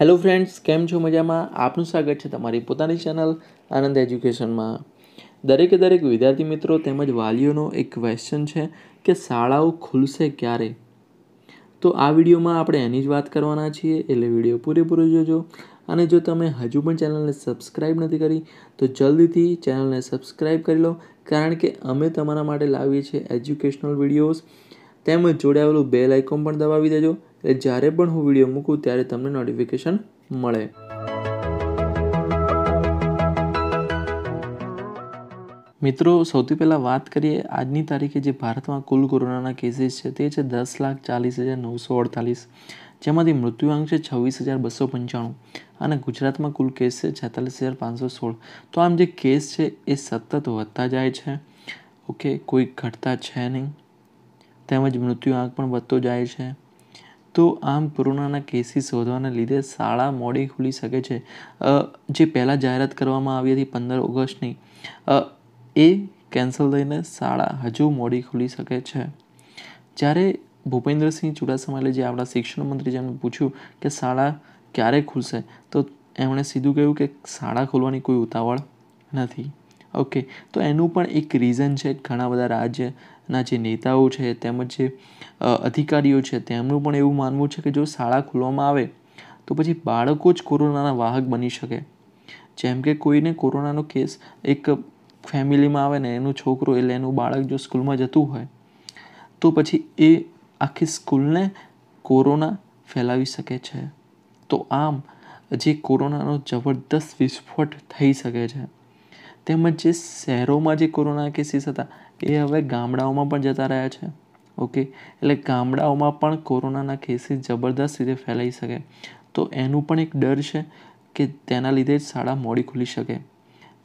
hello friends કેમ છો મજામાં આપનું સ્વાગત છે તમારી પોતાની ચેનલ આનંદ એજ્યુકેશનમાં દરેકે દરેક વિદ્યાર્થી મિત્રો તેમજ વાલીઓનો એક ક્વેશ્ચન છે કે શાળાઓ ખુલશે ક્યારે તો આ વિડીયોમાં આપણે એની જ વાત કરવાના છીએ એટલે વિડીયો પૂરેપૂરો જોજો અને જો તમે હજુ પણ ચેનલને સબસ્ક્રાઈબ નથી કરી તો જલ્દીથી ચેનલને સબસ્ક્રાઈબ કરી લો કારણ કે અમે તમારા માટે લાવીએ છીએ એજ્યુકેશનલ વિડીયોઝ તેમજ જોડે આવેલું બેલ આઇકોન પણ દબાવી દેજો એટલે જ્યારે પણ હું વિડીયો મૂકું ત્યારે તમને નોટિફિકેશન મળે મિત્રો સૌથી પહેલાં વાત કરીએ આજની તારીખે જે ભારતમાં કુલ કોરોનાના કેસીસ છે તે છે દસ લાખ ચાલીસ હજાર નવસો અડતાલીસ જેમાંથી મૃત્યુઆંક છે છવ્વીસ હજાર બસો પંચાણું અને ગુજરાતમાં કુલ કેસ છે છેતાલીસ હજાર પાંચસો સોળ તો આમ જે કેસ છે એ સતત વધતા જાય છે ઓકે કોઈ ઘટતા છે નહીં તેમજ મૃત્યુઆંક પણ વધતો જાય છે તો આમ કોરોનાના કેસીસ શોધવાના લીધે શાળા મોડી ખુલી શકે છે જે પહેલાં જાહેરાત કરવામાં આવી હતી પંદર ઓગસ્ટની એ કેન્સલ થઈને શાળા હજુ મોડી ખુલી શકે છે જ્યારે ભૂપેન્દ્રસિંહ ચુડાસમા એટલે જે આપણા શિક્ષણ મંત્રી જેમને પૂછ્યું કે શાળા ક્યારે ખુલશે તો એમણે સીધું કહ્યું કે શાળા ખોલવાની કોઈ ઉતાવળ નથી ઓકે તો એનું પણ એક રીઝન છે ઘણા બધા રાજ્યના જે નેતાઓ છે તેમજ જે અધિકારીઓ છે તેમનું પણ એવું માનવું છે કે જો શાળા ખોલવામાં આવે તો પછી બાળકો જ કોરોનાના વાહક બની શકે જેમ કે કોઈને કોરોનાનો કેસ એક ફેમિલીમાં આવે ને એનો છોકરો એટલે એનું બાળક જો સ્કૂલમાં જતું હોય તો પછી એ આખી સ્કૂલને કોરોના ફેલાવી શકે છે તો આમ જે કોરોનાનો જબરદસ્ત વિસ્ફોટ થઈ શકે છે તેમજ જે શહેરોમાં જે કોરોના કેસીસ હતા એ હવે ગામડાઓમાં પણ જતા રહ્યા છે ઓકે એટલે ગામડાઓમાં પણ કોરોનાના કેસીસ જબરદસ્ત રીતે ફેલાઈ શકે તો એનું પણ એક ડર છે કે તેના લીધે જ શાળા મોડી ખુલી શકે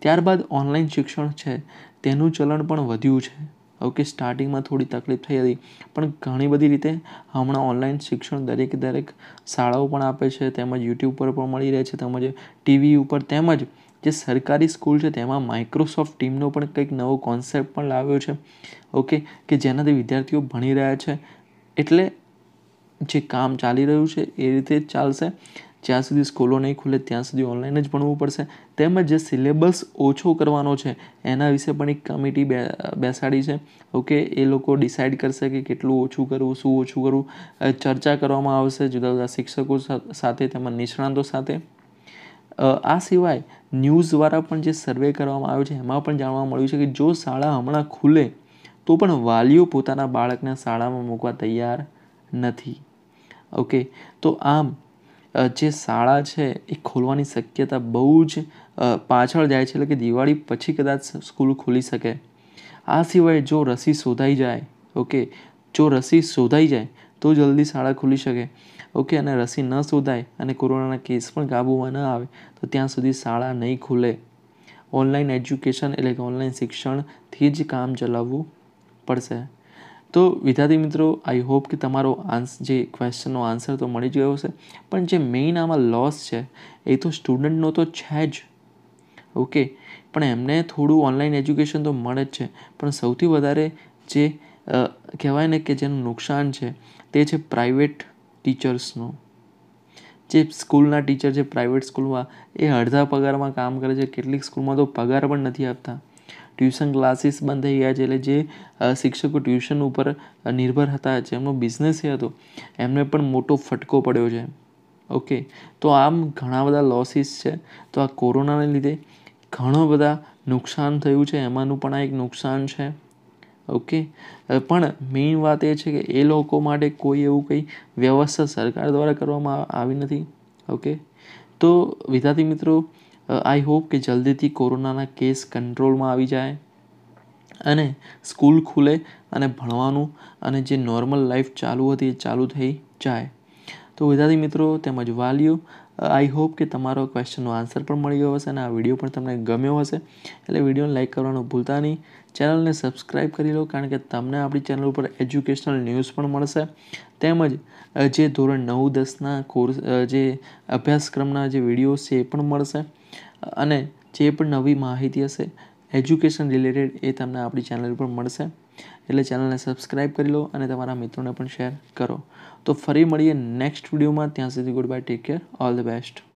ત્યારબાદ ઓનલાઈન શિક્ષણ છે તેનું ચલણ પણ વધ્યું છે ઓકે સ્ટાર્ટિંગમાં થોડી તકલીફ થઈ હતી પણ ઘણી બધી રીતે હમણાં ઓનલાઈન શિક્ષણ દરેક દરેક શાળાઓ પણ આપે છે તેમજ યુટ્યુબ પર પણ મળી રહે છે તેમજ ટીવી ઉપર તેમજ જે સરકારી સ્કૂલ છે તેમાં માઇક્રોસોફ્ટ ટીમનો પણ કંઈક નવો કોન્સેપ્ટ પણ લાવ્યો છે ઓકે કે જેનાથી વિદ્યાર્થીઓ ભણી રહ્યા છે એટલે જે કામ ચાલી રહ્યું છે એ રીતે જ ચાલશે જ્યાં સુધી સ્કૂલો નહીં ખુલે ત્યાં સુધી ઓનલાઈન જ ભણવું પડશે તેમજ જે સિલેબસ ઓછો કરવાનો છે એના વિશે પણ એક કમિટી બેસાડી છે ઓકે એ લોકો ડિસાઇડ કરશે કે કેટલું ઓછું કરવું શું ઓછું કરવું ચર્ચા કરવામાં આવશે જુદા જુદા શિક્ષકો સાથે તેમજ નિષ્ણાંતો સાથે આ સિવાય ન્યૂઝ દ્વારા પણ જે સર્વે કરવામાં આવ્યો છે એમાં પણ જાણવા મળ્યું છે કે જો શાળા હમણાં ખુલે તો પણ વાલીઓ પોતાના બાળકને શાળામાં મૂકવા તૈયાર નથી ઓકે તો આમ જે શાળા છે એ ખોલવાની શક્યતા બહુ જ પાછળ જાય છે એટલે કે દિવાળી પછી કદાચ સ્કૂલ ખુલી શકે આ સિવાય જો રસી શોધાઈ જાય ઓકે જો રસી શોધાઈ જાય તો જલ્દી શાળા ખુલી શકે ઓકે અને રસી ન શોધાય અને કોરોનાના કેસ પણ કાબૂમાં ન આવે તો ત્યાં સુધી શાળા નહીં ખુલે ઓનલાઈન એજ્યુકેશન એટલે કે ઓનલાઈન શિક્ષણથી જ કામ ચલાવવું પડશે તો વિદ્યાર્થી મિત્રો આઈ હોપ કે તમારો આન્સ જે ક્વેશ્ચનનો આન્સર તો મળી જ ગયો છે પણ જે મેઇન આમાં લોસ છે એ તો સ્ટુડન્ટનો તો છે જ ઓકે પણ એમને થોડું ઓનલાઈન એજ્યુકેશન તો મળે જ છે પણ સૌથી વધારે જે કહેવાય ને કે જેનું નુકસાન છે તે છે પ્રાઇવેટ ટીચર્સનો જે સ્કૂલના ટીચર છે પ્રાઇવેટ સ્કૂલમાં એ અડધા પગારમાં કામ કરે છે કેટલીક સ્કૂલમાં તો પગાર પણ નથી આપતા ટ્યુશન ક્લાસીસ બંધ થઈ ગયા છે એટલે જે શિક્ષકો ટ્યુશન ઉપર નિર્ભર હતા જેમનો બિઝનેસ એ હતો એમને પણ મોટો ફટકો પડ્યો છે ઓકે તો આમ ઘણા બધા લોસીસ છે તો આ કોરોનાને લીધે ઘણો બધા નુકસાન થયું છે એમાંનું પણ આ એક નુકસાન છે ઓકે પણ મેઇન વાત એ છે કે એ લોકો માટે કોઈ એવું કંઈ વ્યવસ્થા સરકાર દ્વારા કરવામાં આવી નથી ઓકે તો વિદ્યાર્થી મિત્રો આઈ હોપ કે જલ્દીથી કોરોનાના કેસ કંટ્રોલમાં આવી જાય અને સ્કૂલ ખુલે અને ભણવાનું અને જે નોર્મલ લાઈફ ચાલુ હતી એ ચાલુ થઈ જાય તો વિદ્યાર્થી મિત્રો તેમજ વાલીઓ આઈ હોપ કે તમારો ક્વેશ્ચનનો આન્સર પણ મળી ગયો હશે અને આ વિડીયો પણ તમને ગમ્યો હશે એટલે વિડીયોને લાઇક કરવાનું ભૂલતા નહીં ચેનલને સબસ્ક્રાઈબ કરી લો કારણ કે તમને આપણી ચેનલ ઉપર એજ્યુકેશનલ ન્યૂઝ પણ મળશે તેમજ જે ધોરણ નવ દસના કોર્સ જે અભ્યાસક્રમના જે વિડીયો છે એ પણ મળશે અને જે પણ નવી માહિતી હશે एजुकेशन रिलेटेड ए तमना आपरी चैनल ऊपर मळसा એટલે ચેનલ ને સબસ્ક્રાઇબ કરી લો અને તમારા મિત્રો ને પણ શેર કરો તો ફરી મળીએ નેક્સ્ટ વિડિયો માં ત્યાં સુધી goodbye take care all the best